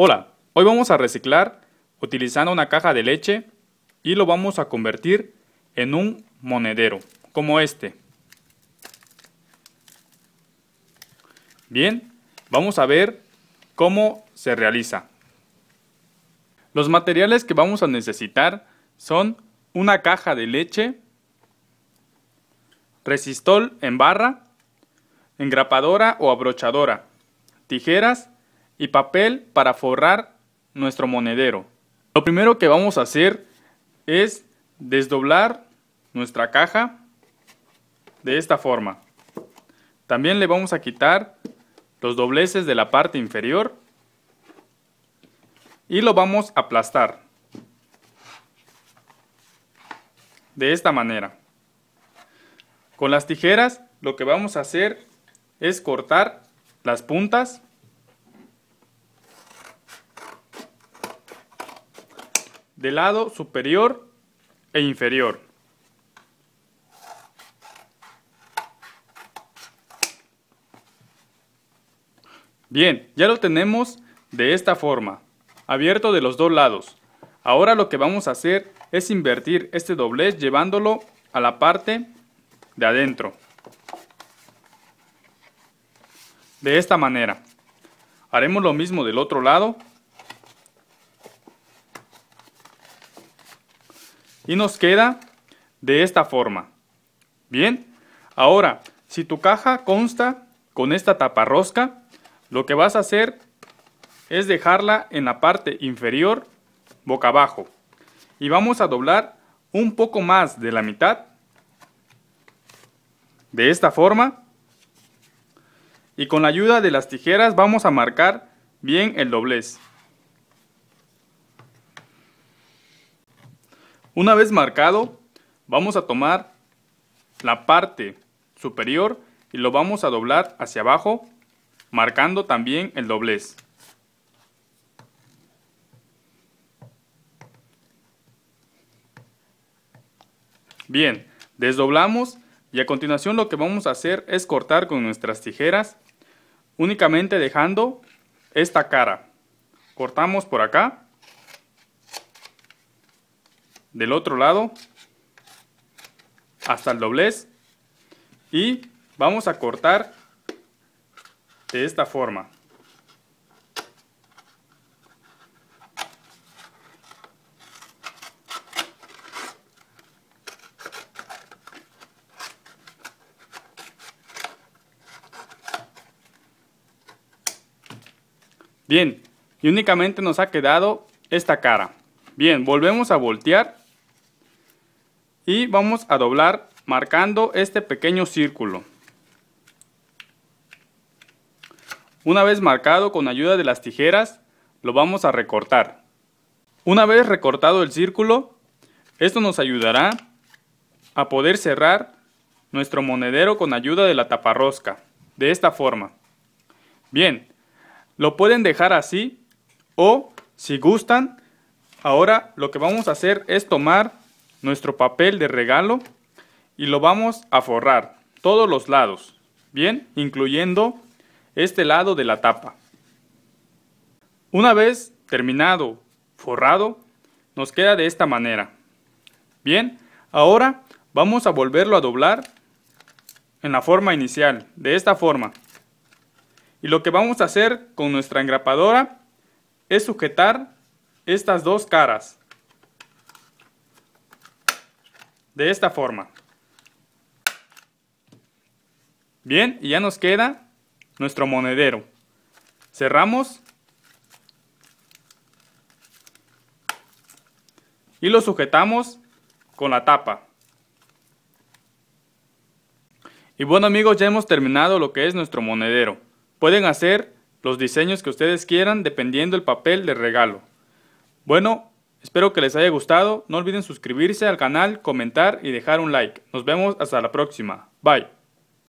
Hola, hoy vamos a reciclar utilizando una caja de leche y lo vamos a convertir en un monedero, como este. Bien, vamos a ver cómo se realiza. Los materiales que vamos a necesitar son una caja de leche, resistol en barra, engrapadora o abrochadora, tijeras y papel para forrar nuestro monedero. Lo primero que vamos a hacer es desdoblar nuestra caja de esta forma. También le vamos a quitar los dobleces de la parte inferior y lo vamos a aplastar de esta manera. Con las tijeras lo que vamos a hacer es cortar las puntas del lado superior e inferior. Bien, ya lo tenemos de esta forma, abierto de los dos lados. Ahora lo que vamos a hacer es invertir este doblez llevándolo a la parte de adentro. De esta manera. Haremos lo mismo del otro lado y nos queda de esta forma. Bien, ahora, si tu caja consta con esta taparrosca, lo que vas a hacer es dejarla en la parte inferior boca abajo. Y vamos a doblar un poco más de la mitad. De esta forma. Y con la ayuda de las tijeras vamos a marcar bien el doblez. Una vez marcado, vamos a tomar la parte superior y lo vamos a doblar hacia abajo, marcando también el doblez. Bien, desdoblamos y a continuación lo que vamos a hacer es cortar con nuestras tijeras, únicamente dejando esta cara. Cortamos por acá del otro lado hasta el doblez y vamos a cortar de esta forma. Bien, y únicamente nos ha quedado esta cara. Bien, volvemos a voltear y vamos a doblar marcando este pequeño círculo. Una vez marcado con ayuda de las tijeras, lo vamos a recortar. Una vez recortado el círculo, esto nos ayudará a poder cerrar nuestro monedero con ayuda de la taparrosca, de esta forma. Bien, lo pueden dejar así o si gustan, ahora lo que vamos a hacer es tomar nuestro papel de regalo y lo vamos a forrar todos los lados, bien, incluyendo este lado de la tapa. Una vez terminado forrado, nos queda de esta manera. Bien, ahora vamos a volverlo a doblar en la forma inicial, de esta forma. Y lo que vamos a hacer con nuestra engrapadora es sujetar estas dos caras de esta forma. Bien, y ya nos queda nuestro monedero. Cerramos. Y lo sujetamos con la tapa. Y bueno amigos, ya hemos terminado lo que es nuestro monedero. Pueden hacer los diseños que ustedes quieran dependiendo el papel de regalo. Bueno, Espero que les haya gustado, no olviden suscribirse al canal, comentar y dejar un like. Nos vemos hasta la próxima. Bye.